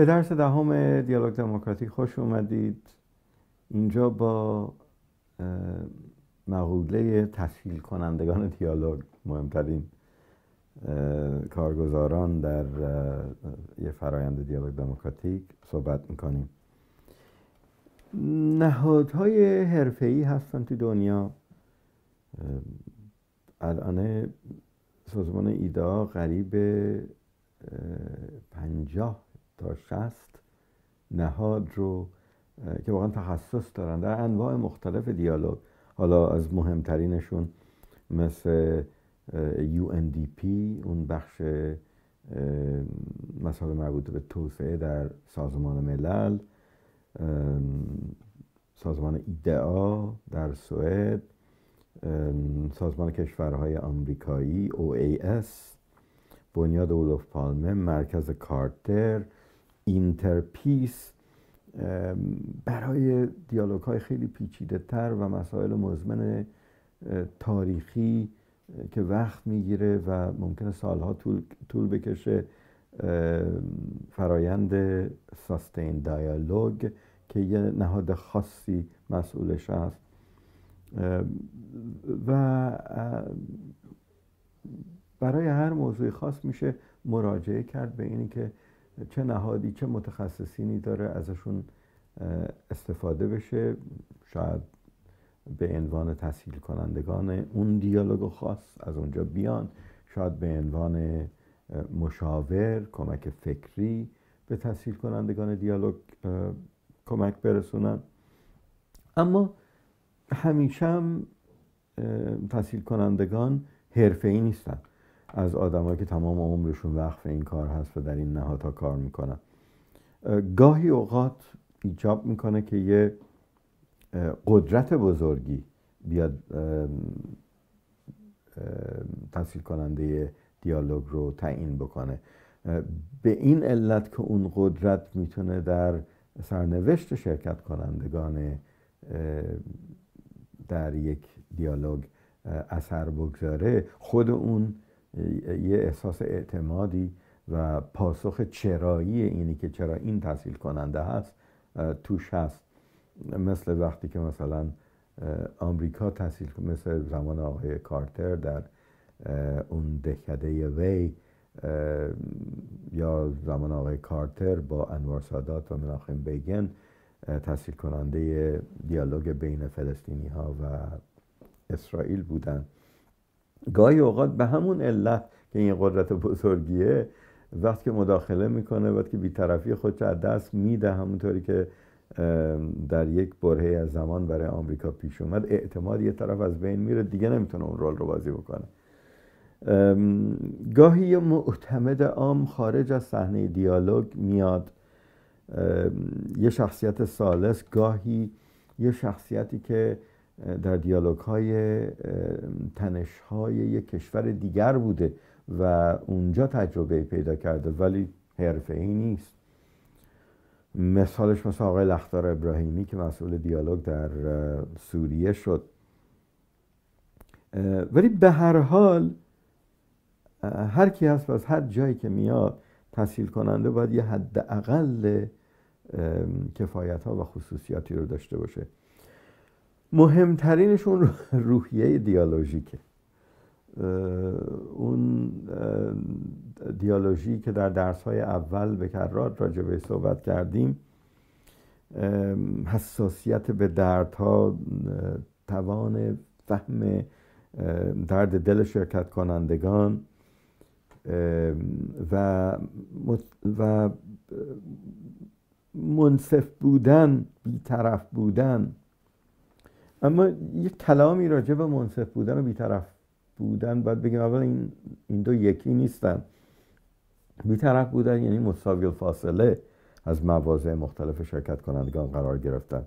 به درس دهم دیالوگ دموکراتیک خوش اومدید اینجا با مقوله تسهیل کنندگان دیالوگ مهمترین کارگزاران در یه فرایند دیالوگ دموکراتیک صحبت میکنیم نهادهای حرفه‌ای هستن تو دنیا الان سازمان ایدا قریب پنجاه تا 60 نهاد رو که واقعا تخصص دارن در انواع مختلف دیالوگ حالا از مهمترینشون مثل UNDP اون بخش مسائل مربوط به توسعه در سازمان ملل سازمان ایدعا در سوئد سازمان کشورهای آمریکایی OAS بنیاد اولوف پالمه مرکز کارتر اینترپیس برای دیالوگ های خیلی پیچیده تر و مسائل مزمن تاریخی که وقت میگیره و ممکنه سالها طول, بکشه فرایند ساستین دیالوگ که یه نهاد خاصی مسئولش است و برای هر موضوع خاص میشه مراجعه کرد به اینی که چه نهادی چه متخصصینی داره ازشون استفاده بشه شاید به عنوان تسهیل کنندگان اون دیالوگ خاص از اونجا بیان شاید به عنوان مشاور کمک فکری به تسهیل کنندگان دیالوگ کمک برسونن اما همیشه هم تسهیل کنندگان ای نیستن از آدمایی که تمام عمرشون وقف این کار هست و در این نهادها کار میکنن گاهی اوقات ایجاب میکنه که یه قدرت بزرگی بیاد تصیل کننده دیالوگ رو تعیین بکنه به این علت که اون قدرت میتونه در سرنوشت شرکت کنندگان در یک دیالوگ اثر بگذاره خود اون یه احساس اعتمادی و پاسخ چرایی اینی که چرا این تحصیل کننده هست توش هست مثل وقتی که مثلا آمریکا تحصیل مثل زمان آقای کارتر در اون دهکده وی یا زمان آقای کارتر با انوار سادات و مناخم بیگن تحصیل کننده دیالوگ بین فلسطینی ها و اسرائیل بودند گاهی اوقات به همون علت که این قدرت بزرگیه وقتی که مداخله میکنه وقتی که بیطرفی خودش از دست میده همونطوری که در یک برهه از زمان برای آمریکا پیش اومد اعتماد یه طرف از بین میره دیگه نمیتونه اون رول رو بازی بکنه گاهی یه معتمد عام خارج از صحنه دیالوگ میاد یه شخصیت سالس گاهی یه شخصیتی که در دیالوگ های تنش های یک کشور دیگر بوده و اونجا تجربه پیدا کرده ولی حرفه ای نیست مثالش مثل آقای لختار ابراهیمی که مسئول دیالوگ در سوریه شد ولی به هر حال هر کی هست از هر جایی که میاد تحصیل کننده باید یه حداقل کفایت ها و خصوصیاتی رو داشته باشه مهمترینشون روحیه دیالوژیکه اون دیالوژی که در درس اول به کرات راجع به صحبت کردیم حساسیت به دردها توان فهم درد دل شرکت کنندگان و و منصف بودن بیطرف بودن اما یک کلامی راجع به منصف بودن و بیطرف بودن باید بگیم اول این, این دو یکی نیستن بیطرف بودن یعنی مساوی فاصله از مواضع مختلف شرکت کنندگان قرار گرفتن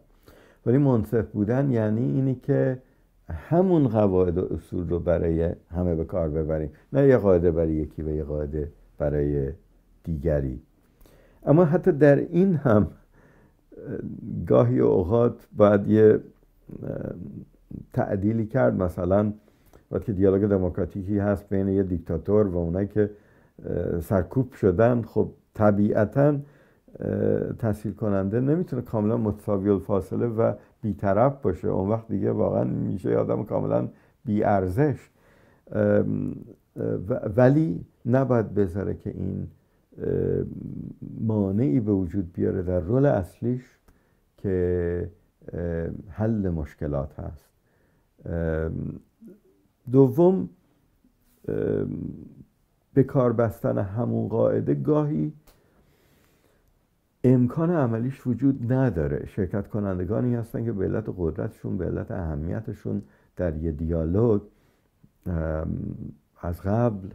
ولی منصف بودن یعنی اینی که همون قواعد و اصول رو برای همه به کار ببریم نه یه قاعده برای یکی و یه قاعده برای دیگری اما حتی در این هم گاهی اوقات باید یه تعدیلی کرد مثلا وقتی دیالوگ دموکراتیکی هست بین یه دیکتاتور و اونایی که سرکوب شدن خب طبیعتا تحصیل کننده نمیتونه کاملا متساوی فاصله و بیطرف باشه اون وقت دیگه واقعا میشه آدم کاملا بیارزش ولی نباید بذاره که این مانعی به وجود بیاره در رول اصلیش که حل مشکلات هست دوم به کار بستن همون قاعده گاهی امکان عملیش وجود نداره شرکت کنندگانی هستن که به علت قدرتشون به علت اهمیتشون در یه دیالوگ از قبل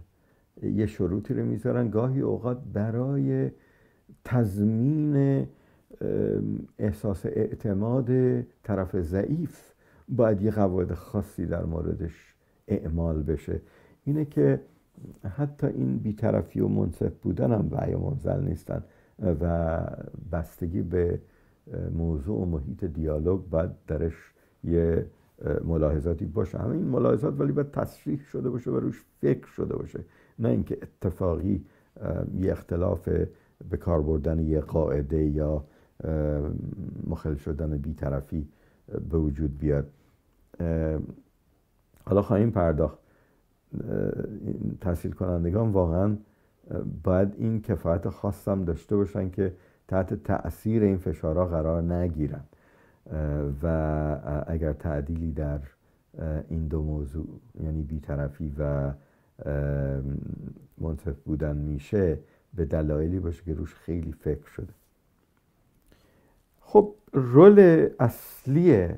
یه شروطی رو میذارن گاهی اوقات برای تضمین احساس اعتماد طرف ضعیف باید یه قواعد خاصی در موردش اعمال بشه اینه که حتی این بیطرفی و منصف بودن هم وعی منزل نیستن و بستگی به موضوع و محیط دیالوگ باید درش یه ملاحظاتی باشه همه این ملاحظات ولی باید تصریح شده باشه و روش فکر شده باشه نه اینکه اتفاقی یه اختلاف به کار بردن یه قاعده یا مخل شدن بیطرفی به وجود بیاد حالا خواهیم پرداخت تحصیل کنندگان واقعا باید این کفایت خواستم داشته باشن که تحت تاثیر این فشارها قرار نگیرن و اگر تعدیلی در این دو موضوع یعنی بیطرفی و منصف بودن میشه به دلایلی باشه که روش خیلی فکر شده خب رول اصلی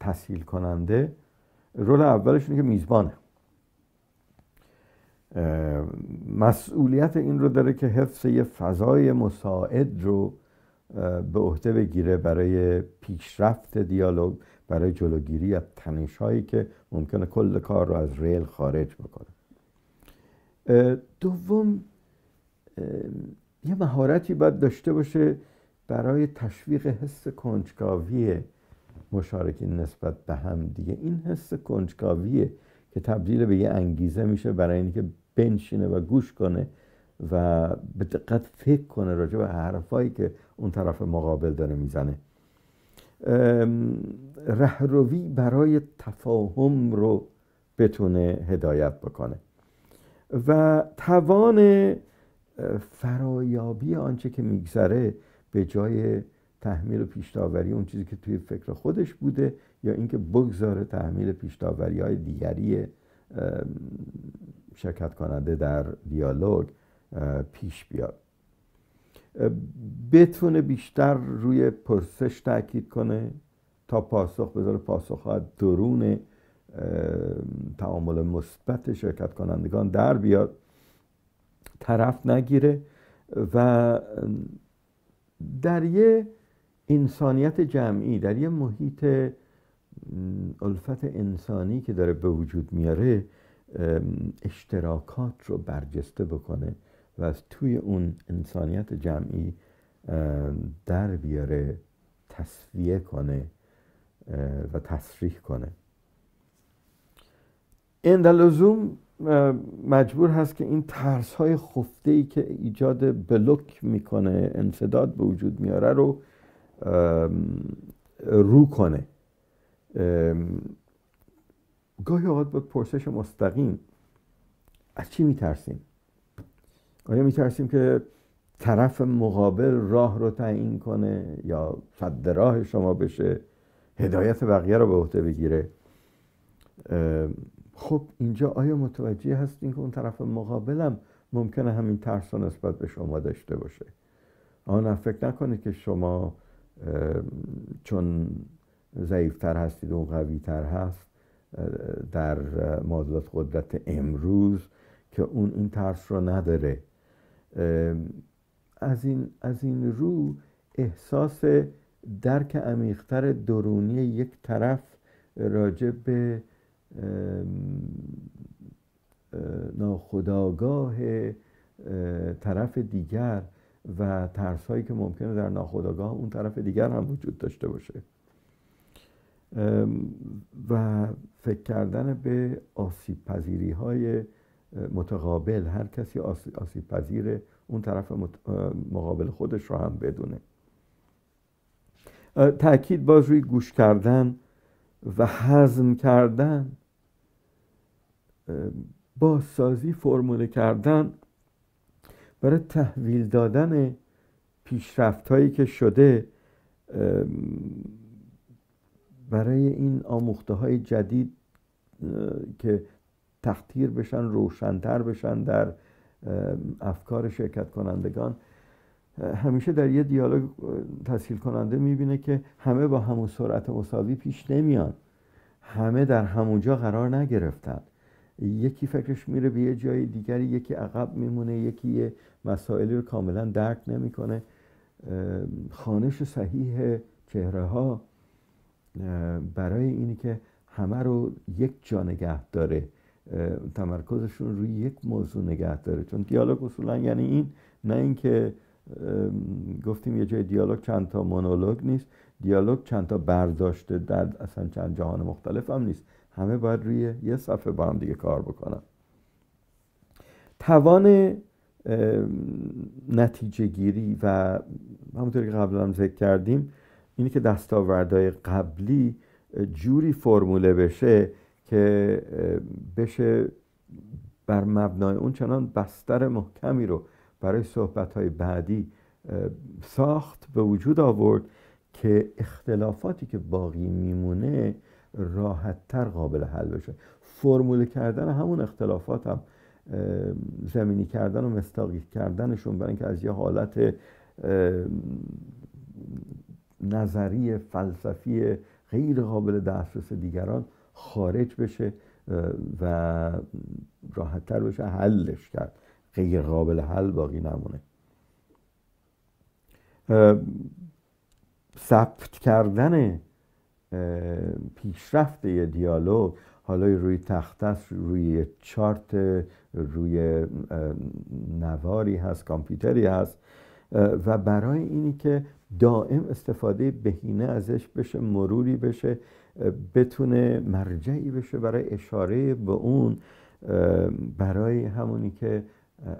تسهیل کننده رول اولش اینه که میزبانه مسئولیت این رو داره که حفظ یه فضای مساعد رو به عهده بگیره برای پیشرفت دیالوگ برای جلوگیری از تنش که ممکنه کل کار رو از ریل خارج بکنه دوم یه مهارتی باید داشته باشه برای تشویق حس کنجکاوی مشارکین نسبت به هم دیگه این حس کنجکاویه که تبدیل به یه انگیزه میشه برای اینکه بنشینه و گوش کنه و به دقت فکر کنه راجع به حرفایی که اون طرف مقابل داره میزنه رهروی برای تفاهم رو بتونه هدایت بکنه و توان فرایابی آنچه که میگذره به جای تحمیل و پیشتاوری اون چیزی که توی فکر خودش بوده یا اینکه بگذاره تحمیل پیشتاوری های دیگری شرکت کننده در دیالوگ پیش بیاد بتونه بیشتر روی پرسش تاکید کنه تا پاسخ بذاره پاسخ درون تعامل مثبت شرکت کنندگان در بیاد طرف نگیره و در یه انسانیت جمعی در یه محیط الفت انسانی که داره به وجود میاره اشتراکات رو برجسته بکنه و از توی اون انسانیت جمعی در بیاره تصویه کنه و تصریح کنه این مجبور هست که این ترس های خفته ای که ایجاد بلوک میکنه انسداد به وجود میاره رو رو کنه گاهی اوقات با پرسش مستقیم از چی میترسیم آیا میترسیم که طرف مقابل راه رو تعیین کنه یا صد راه شما بشه هدایت بقیه رو به عهده بگیره خب اینجا آیا متوجه هستین که اون طرف مقابلم ممکنه همین ترس و نسبت به شما داشته باشه آن فکر نکنه که شما چون ضعیفتر هستید و قویتر هست در معادلات قدرت امروز که اون این ترس رو نداره از این, از این رو احساس درک عمیقتر درونی یک طرف راجع به ناخداگاه طرف دیگر و ترس هایی که ممکنه در ناخداگاه اون طرف دیگر هم وجود داشته باشه و فکر کردن به آسیب پذیری های متقابل هر کسی آسیب پذیر اون طرف مقابل خودش رو هم بدونه تاکید باز روی گوش کردن و حزم کردن بازسازی فرموله کردن برای تحویل دادن پیشرفت هایی که شده برای این آموخته های جدید که تختیر بشن روشنتر بشن در افکار شرکت کنندگان همیشه در یه دیالوگ تسهیل کننده میبینه که همه با همون سرعت مساوی پیش نمیان همه در همونجا قرار نگرفتن یکی فکرش میره به یه جای دیگری یکی عقب میمونه یکی مسائلی رو کاملا درک نمیکنه خانش صحیح چهره ها برای اینی که همه رو یک جا نگه داره تمرکزشون روی یک موضوع نگه داره چون دیالوگ اصولا یعنی این نه اینکه گفتیم یه جای دیالوگ چند تا مونولوگ نیست دیالوگ چند تا برداشته در اصلا چند جهان مختلف هم نیست همه باید روی یه صفحه با هم دیگه کار بکنن توان نتیجه گیری و همونطور که قبلا هم ذکر کردیم اینی که دستاوردهای قبلی جوری فرموله بشه که بشه بر مبنای اون چنان بستر محکمی رو برای صحبتهای بعدی ساخت به وجود آورد که اختلافاتی که باقی میمونه راحتتر قابل حل بشه فرمول کردن همون اختلافات هم زمینی کردن و مستاقی کردنشون برای اینکه از یه حالت نظری فلسفی غیر قابل دسترس دیگران خارج بشه و راحتتر بشه حلش کرد غیر قابل حل باقی نمونه ثبت کردن پیشرفت یه دیالوگ حالا روی تخت است روی چارت روی نواری هست کامپیوتری هست و برای اینی که دائم استفاده بهینه ازش بشه مروری بشه بتونه مرجعی بشه برای اشاره به اون برای همونی که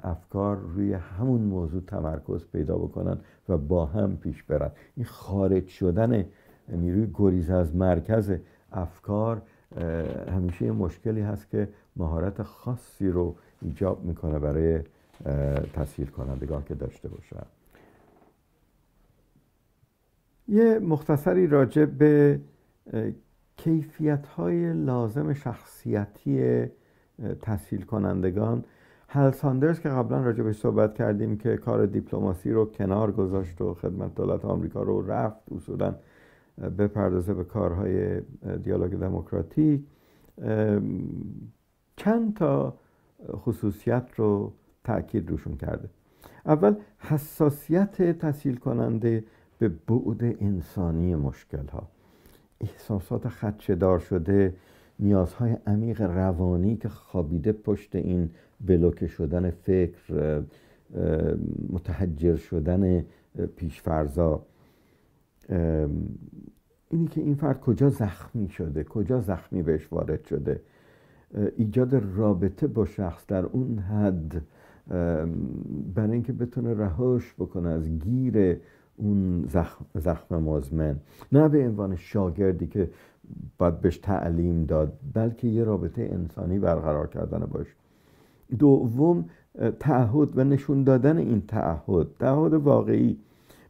افکار روی همون موضوع تمرکز پیدا بکنن و با هم پیش برن این خارج شدن نیروی گریز از مرکز افکار همیشه یه مشکلی هست که مهارت خاصی رو ایجاب میکنه برای تسهیل کنندگان که داشته باشه یه مختصری راجع به کیفیت های لازم شخصیتی تسهیل کنندگان هل ساندرز که قبلا راجع بهش صحبت کردیم که کار دیپلماسی رو کنار گذاشت و خدمت دولت آمریکا رو رفت اصولا بپردازه به کارهای دیالوگ دموکراتیک چند تا خصوصیت رو تاکید روشون کرده اول حساسیت تسهیل کننده به بعد انسانی مشکل ها احساسات دار شده نیازهای عمیق روانی که خوابیده پشت این بلوکه شدن فکر متحجر شدن پیشفرزا اینی که این فرد کجا زخمی شده کجا زخمی بهش وارد شده ایجاد رابطه با شخص در اون حد برای اینکه بتونه رهاش بکنه از گیر اون زخم, زخم مزمن نه به عنوان شاگردی که باید بهش تعلیم داد بلکه یه رابطه انسانی برقرار کردن باش دوم تعهد و نشون دادن این تعهد تعهد واقعی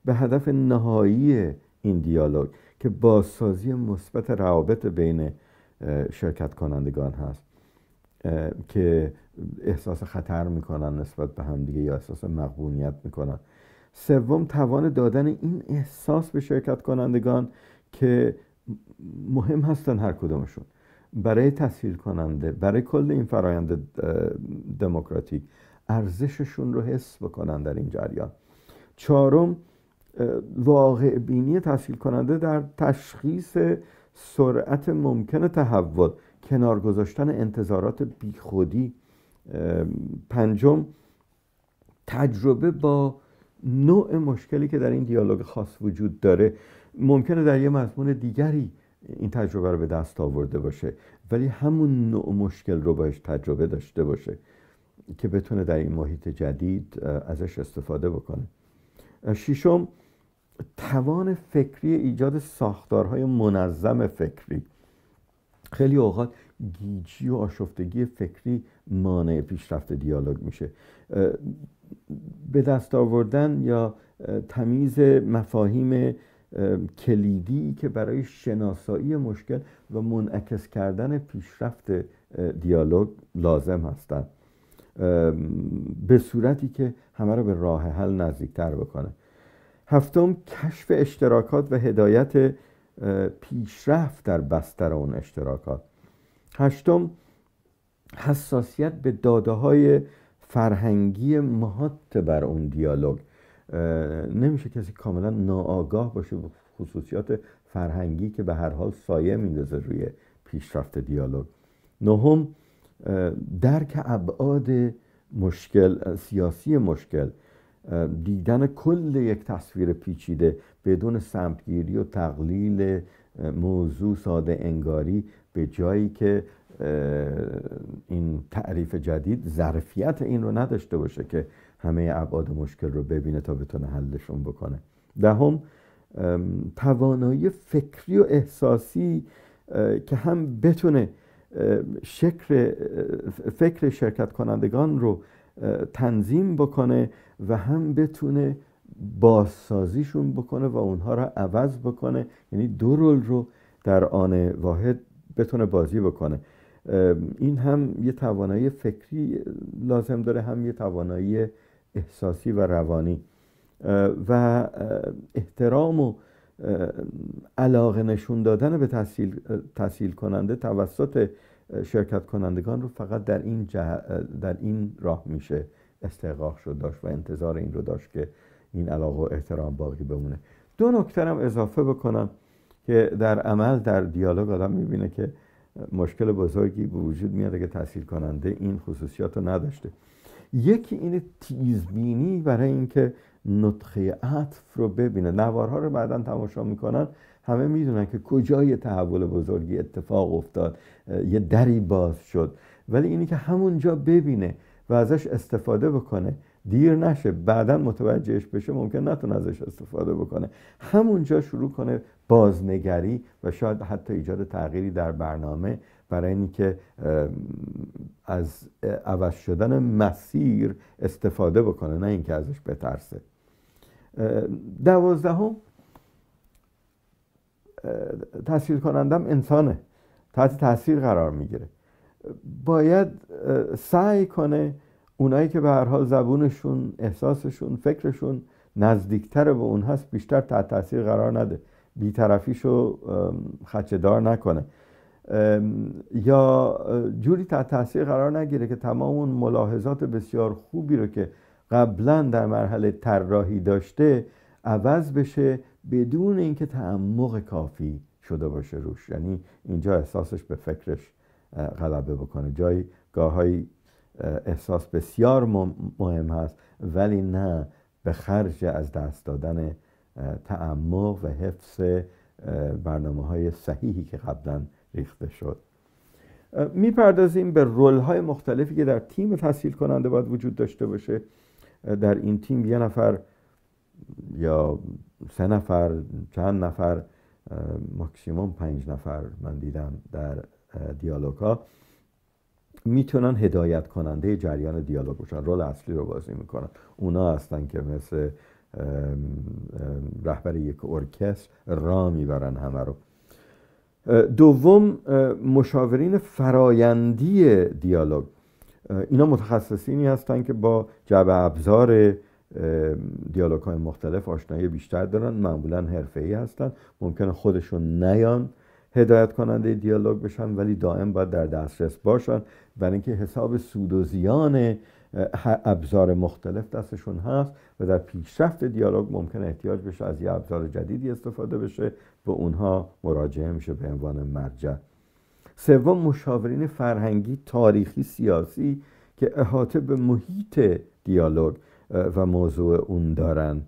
به هدف نهایی این دیالوگ که بازسازی مثبت روابط بین شرکت کنندگان هست که احساس خطر میکنن نسبت به همدیگه یا احساس مقبولیت میکنن سوم توان دادن این احساس به شرکت کنندگان که مهم هستن هر کدومشون برای تسهیل کننده برای کل این فرایند دموکراتیک ارزششون رو حس بکنن در این جریان چهارم واقع بینی تحصیل کننده در تشخیص سرعت ممکن تحول کنار گذاشتن انتظارات بیخودی پنجم تجربه با نوع مشکلی که در این دیالوگ خاص وجود داره ممکنه در یه مضمون دیگری این تجربه رو به دست آورده باشه ولی همون نوع مشکل رو باش تجربه داشته باشه که بتونه در این محیط جدید ازش استفاده بکنه ششم توان فکری ایجاد ساختارهای منظم فکری خیلی اوقات گیجی و آشفتگی فکری مانع پیشرفت دیالوگ میشه به دست آوردن یا تمیز مفاهیم کلیدی که برای شناسایی مشکل و منعکس کردن پیشرفت دیالوگ لازم هستند به صورتی که همه رو به راه حل نزدیکتر بکنه هفتم کشف اشتراکات و هدایت پیشرفت در بستر اون اشتراکات هشتم حساسیت به داده های فرهنگی مهات بر اون دیالوگ نمیشه کسی کاملا ناآگاه باشه به خصوصیات فرهنگی که به هر حال سایه میندازه روی پیشرفت دیالوگ نهم درک ابعاد مشکل سیاسی مشکل دیدن کل یک تصویر پیچیده بدون سمتگیری و تقلیل موضوع ساده انگاری به جایی که این تعریف جدید ظرفیت این رو نداشته باشه که همه ابعاد مشکل رو ببینه تا بتونه حلشون بکنه دهم توانایی فکری و احساسی که هم بتونه فکر شرکت کنندگان رو تنظیم بکنه و هم بتونه بازسازیشون بکنه و اونها را عوض بکنه یعنی دو رول رو در آن واحد بتونه بازی بکنه این هم یه توانایی فکری لازم داره هم یه توانایی احساسی و روانی و احترام و علاقه نشون دادن به تحصیل, تحصیل کننده توسط شرکت کنندگان رو فقط در این, در این راه میشه استقاق شد داشت و انتظار این رو داشت که این علاقه و احترام باقی بمونه دو هم اضافه بکنم که در عمل در دیالوگ آدم میبینه که مشکل بزرگی به وجود میاد که تاثیر کننده این خصوصیات رو نداشته یکی این تیزبینی برای اینکه نطقه عطف رو ببینه نوارها رو بعدا تماشا میکنن همه میدونن که کجای تحول بزرگی اتفاق افتاد یه دری باز شد ولی اینی که همونجا ببینه و ازش استفاده بکنه دیر نشه بعدا متوجهش بشه ممکن نتونه ازش استفاده بکنه همونجا شروع کنه بازنگری و شاید حتی ایجاد تغییری در برنامه برای اینکه از عوض شدن مسیر استفاده بکنه نه اینکه ازش بترسه دوازدهم تحصیل کنندم انسانه تحت تاثیر قرار میگیره باید سعی کنه اونایی که به هر حال زبونشون احساسشون فکرشون نزدیکتر به اون هست بیشتر تحت تاثیر قرار نده بیطرفیشو دار نکنه یا جوری تحت تاثیر قرار نگیره که تمام اون ملاحظات بسیار خوبی رو که قبلا در مرحله طراحی داشته عوض بشه بدون اینکه تعمق کافی شده باشه روش یعنی اینجا احساسش به فکرش غلبه بکنه جایی گاهایی احساس بسیار مهم هست ولی نه به خرج از دست دادن تعمق و حفظ برنامه های صحیحی که قبلا ریخته شد میپردازیم به رول های مختلفی که در تیم تحصیل کننده باید وجود داشته باشه در این تیم یه نفر یا سه نفر چند نفر ماکسیموم پنج نفر من دیدم در دیالوگ ها میتونن هدایت کننده جریان دیالوگ باشن رول اصلی رو بازی میکنن اونا هستن که مثل رهبر یک ارکستر را میبرن همه رو دوم مشاورین فرایندی دیالوگ اینا متخصصینی هستند که با جبه ابزار دیالوگ های مختلف آشنایی بیشتر دارن معمولا حرفه ای هستن ممکنه خودشون نیان هدایت کننده دیالوگ بشن ولی دائم باید در دسترس باشن برای اینکه حساب سود و زیان ابزار مختلف دستشون هست و در پیشرفت دیالوگ ممکن احتیاج بشه از یه ابزار جدیدی استفاده بشه به اونها مراجعه میشه به عنوان مرجع سوم مشاورین فرهنگی تاریخی سیاسی که احاطه به محیط دیالوگ و موضوع اون دارن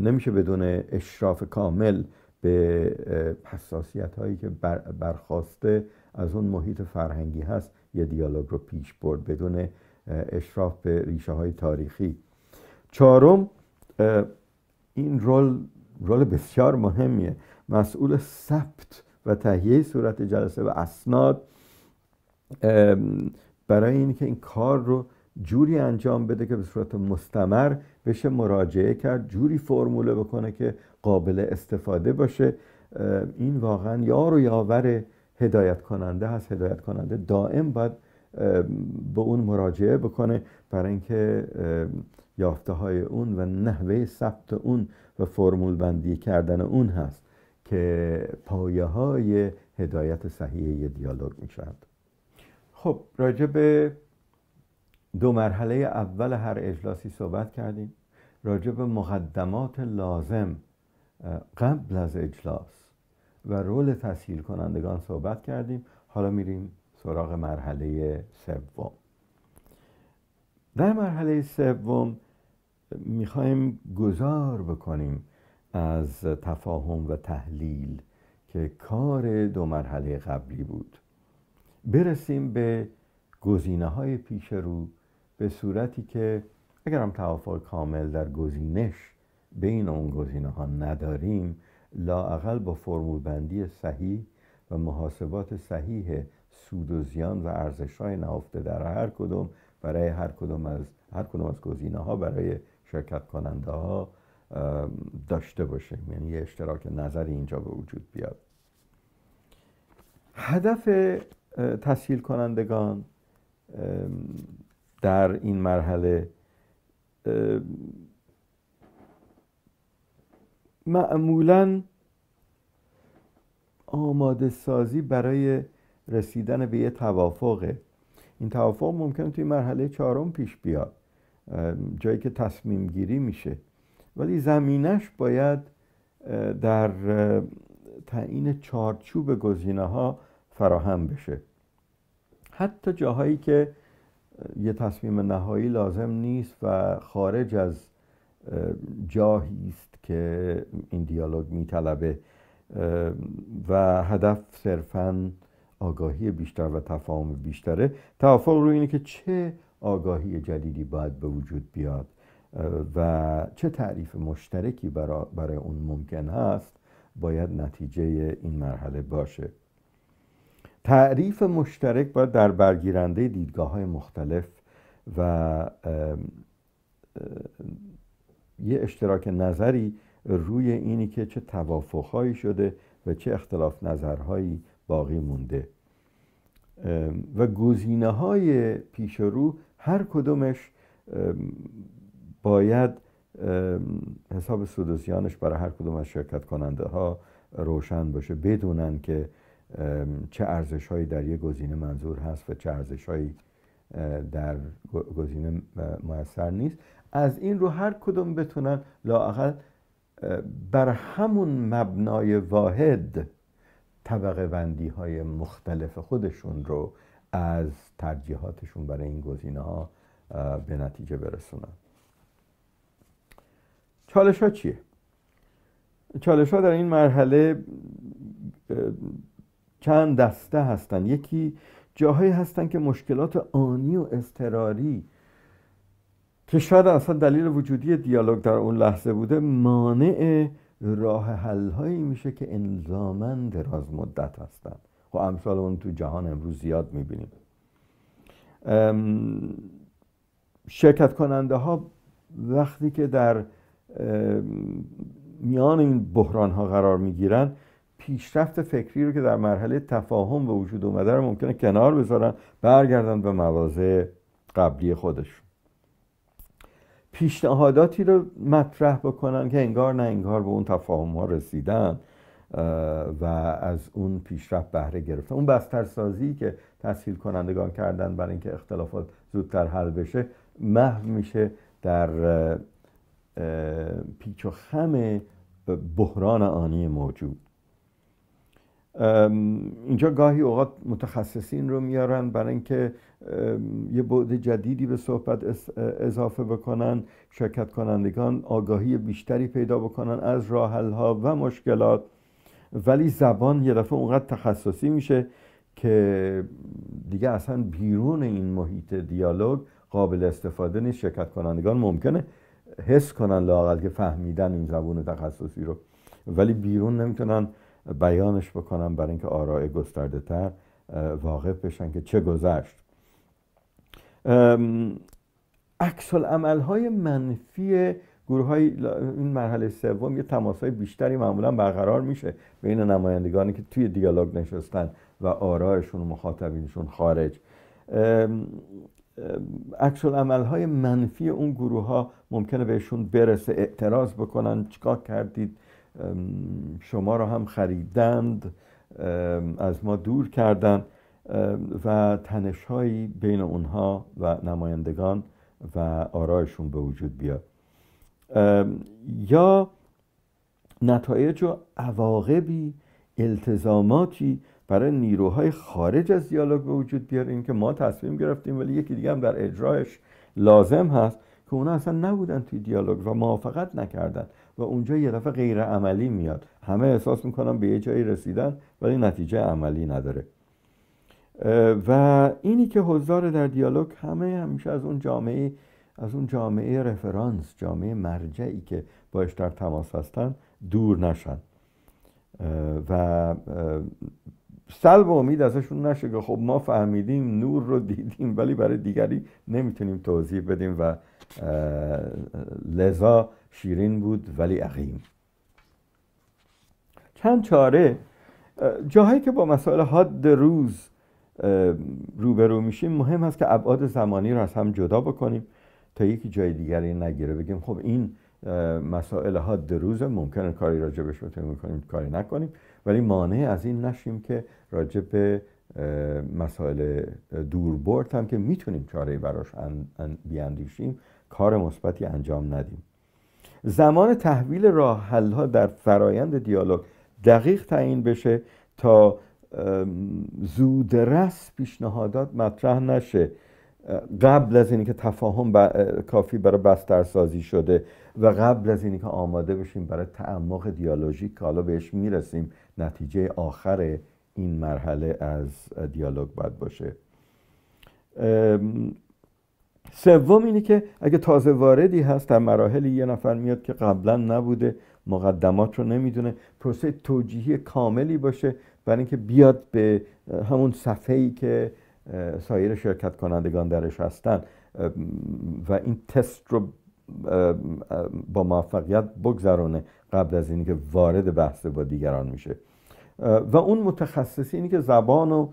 نمیشه بدون اشراف کامل به حساسیت هایی که برخواسته از اون محیط فرهنگی هست یه دیالوگ رو پیش برد بدون اشراف به ریشه های تاریخی چهارم این رول رول بسیار مهمیه مسئول ثبت و تهیه صورت جلسه و اسناد برای اینکه این کار رو جوری انجام بده که به صورت مستمر بشه مراجعه کرد جوری فرموله بکنه که قابل استفاده باشه این واقعا یار و یاور هدایت کننده هست هدایت کننده دائم باید به اون مراجعه بکنه برای اینکه یافته های اون و نحوه ثبت اون و فرمول بندی کردن اون هست که پایه های هدایت صحیح دیالوگ شود. خب راجع به دو مرحله اول هر اجلاسی صحبت کردیم راجع به مقدمات لازم قبل از اجلاس و رول تسهیل کنندگان صحبت کردیم حالا میریم سراغ مرحله سوم در مرحله سوم میخوایم گذار بکنیم از تفاهم و تحلیل که کار دو مرحله قبلی بود برسیم به گزینه های پیش رو به صورتی که اگر هم توافق کامل در گزینش بین اون گزینه ها نداریم لاعقل با فرمول بندی صحیح و محاسبات صحیح سود و زیان و ارزش های نهفته در هر کدوم برای هر کدوم از هر کدوم از گزینه ها برای شرکت کننده ها داشته باشیم یعنی یه اشتراک نظر اینجا به وجود بیاد هدف تسهیل کنندگان در این مرحله معمولا آماده سازی برای رسیدن به یه توافقه این توافق ممکن توی مرحله چهارم پیش بیاد جایی که تصمیم گیری میشه ولی زمینش باید در تعیین چارچوب گزینه ها فراهم بشه حتی جاهایی که یه تصمیم نهایی لازم نیست و خارج از جاهی است که این دیالوگ میطلبه و هدف صرفا آگاهی بیشتر و تفاهم بیشتره توافق روی اینه که چه آگاهی جدیدی باید به وجود بیاد و چه تعریف مشترکی برای اون ممکن هست باید نتیجه این مرحله باشه تعریف مشترک باید در برگیرنده دیدگاه های مختلف و یه اشتراک نظری روی اینی که چه توافقهایی شده و چه اختلاف نظرهایی باقی مونده و گزینه های پیش رو هر کدومش باید حساب سودوزیانش برای هر کدوم از شرکت کننده ها روشن باشه بدونن که چه ارزش هایی در یه گزینه منظور هست و چه ارزشهایی هایی در گزینه موثر نیست از این رو هر کدوم بتونن لاقل بر همون مبنای واحد طبقه بندی های مختلف خودشون رو از ترجیحاتشون برای این گزینه ها به نتیجه برسونن چالش ها چیه؟ چالش ها در این مرحله چند دسته هستن یکی جاهایی هستن که مشکلات آنی و استراری که شاید اصلا دلیل وجودی دیالوگ در اون لحظه بوده مانع راه حل هایی میشه که الزاما دراز مدت هستند خب امثال اون تو جهان امروز زیاد میبینیم شرکت کننده ها وقتی که در میان این بحران ها قرار میگیرن پیشرفت فکری رو که در مرحله تفاهم به وجود اومده رو ممکنه کنار بذارن برگردن به مواضع قبلی خودشون پیشنهاداتی رو مطرح بکنن که انگار نه انگار به اون تفاهم ها رسیدن و از اون پیشرفت بهره گرفتن اون بسترسازی که تسهیل کنندگان کردن برای اینکه اختلافات زودتر حل بشه محو میشه در پیچ و خم بحران آنی موجود اینجا گاهی اوقات متخصصین رو میارن برای اینکه یه بعد جدیدی به صحبت اضافه بکنن شرکت کنندگان آگاهی بیشتری پیدا بکنن از راحل ها و مشکلات ولی زبان یه دفعه اونقدر تخصصی میشه که دیگه اصلا بیرون این محیط دیالوگ قابل استفاده نیست شرکت کنندگان ممکنه حس کنن لاقل که فهمیدن این زبون تخصصی رو ولی بیرون نمیتونن بیانش بکنم برای اینکه آرای گسترده تر واقف بشن که چه گذشت عکس های منفی گروه های این مرحله سوم یه تماس های بیشتری معمولا برقرار میشه بین نمایندگانی که توی دیالوگ نشستن و آرایشون و مخاطبینشون خارج عکس های منفی اون گروه ها ممکنه بهشون برسه اعتراض بکنن چیکار کردید شما را هم خریدند از ما دور کردند و تنش بین اونها و نمایندگان و آرایشون به وجود بیاد یا نتایج و عواقبی التزاماتی برای نیروهای خارج از دیالوگ به وجود بیاره این که ما تصمیم گرفتیم ولی یکی دیگه هم در اجرایش لازم هست که اونا اصلا نبودن توی دیالوگ و موافقت نکردند. و اونجا یه دفعه غیر عملی میاد همه احساس میکنن به یه جایی رسیدن ولی نتیجه عملی نداره و اینی که حضار در دیالوگ همه همیشه از اون جامعه از اون جامعه رفرانس جامعه مرجعی که باش در تماس هستن دور نشن و سلب امید ازشون نشه که خب ما فهمیدیم نور رو دیدیم ولی برای دیگری نمیتونیم توضیح بدیم و لذا شیرین بود ولی عقیم چند چاره جاهایی که با مسائل حاد روز روبرو میشیم مهم است که ابعاد زمانی رو از هم جدا بکنیم تا یکی جای دیگری نگیره بگیم خب این مسائل حاد روز ممکنه کاری راجبش بتونیم کنیم کاری نکنیم ولی مانع از این نشیم که راجع به مسائل دوربرد هم که میتونیم چاره براش بیاندیشیم کار مثبتی انجام ندیم زمان تحویل راه ها در فرایند دیالوگ دقیق تعیین بشه تا زودرس پیشنهادات مطرح نشه قبل از اینکه تفاهم کافی برای بسترسازی شده و قبل از اینکه آماده بشیم برای تعمق دیالوژیک که حالا بهش میرسیم نتیجه آخر این مرحله از دیالوگ باید باشه سوم اینه که اگه تازه واردی هست در مراحل یه نفر میاد که قبلا نبوده مقدمات رو نمیدونه پروسه توجیهی کاملی باشه برای اینکه بیاد به همون صفحه ای که سایر شرکت کنندگان درش هستن و این تست رو با موفقیت بگذرونه قبل از اینکه وارد بحث با دیگران میشه و اون متخصصی اینی که زبان و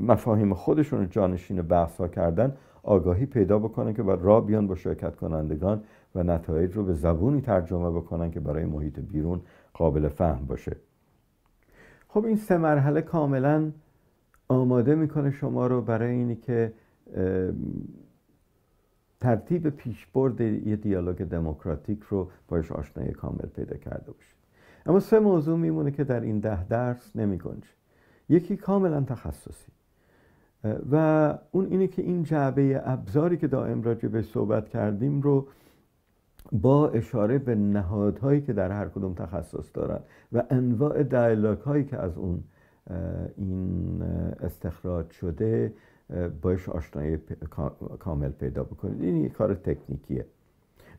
مفاهیم خودشون رو جانشین بحث کردن آگاهی پیدا بکنن که را بیان با شرکت کنندگان و نتایج رو به زبونی ترجمه بکنن که برای محیط بیرون قابل فهم باشه خب این سه مرحله کاملا آماده میکنه شما رو برای اینی که ترتیب پیشبرد یه دیالوگ دموکراتیک رو باش آشنایی کامل پیدا کرده باشید اما سه موضوع میمونه که در این ده درس نمی یکی کاملا تخصصی و اون اینه که این جعبه ابزاری که دائم راجع به صحبت کردیم رو با اشاره به نهادهایی که در هر کدوم تخصص دارن و انواع دیالوگ هایی که از اون این استخراج شده باش آشنایی کامل پیدا بکنید این یه کار تکنیکیه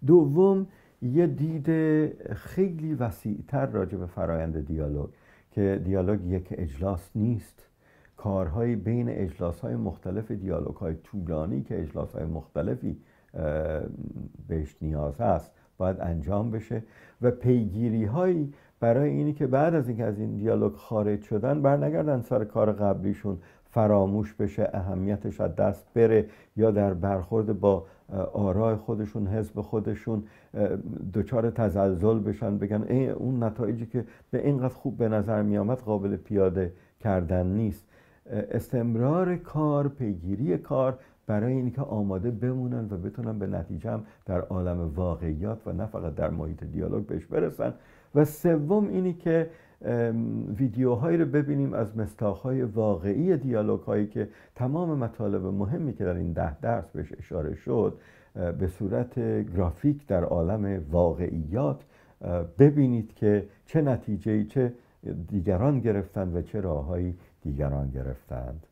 دوم یه دید خیلی وسیعتر راجع به فرایند دیالوگ که دیالوگ یک اجلاس نیست کارهای بین اجلاس های مختلف دیالوگ های طولانی که اجلاس های مختلفی بهش نیاز هست باید انجام بشه و پیگیری هایی برای اینی که بعد از اینکه از این دیالوگ خارج شدن برنگردن سر کار قبلیشون فراموش بشه اهمیتش از دست بره یا در برخورد با آرای خودشون حزب خودشون دچار تزلزل بشن بگن این اون نتایجی که به اینقدر خوب به نظر آمد قابل پیاده کردن نیست استمرار کار پیگیری کار برای اینکه آماده بمونن و بتونن به نتیجه هم در عالم واقعیات و نه فقط در محیط دیالوگ بهش برسن و سوم اینی که ویدیوهایی رو ببینیم از مستاخهای واقعی دیالوگ هایی که تمام مطالب مهمی که در این ده درس بهش اشاره شد به صورت گرافیک در عالم واقعیات ببینید که چه نتیجه چه دیگران گرفتند و چه راههایی دیگران گرفتند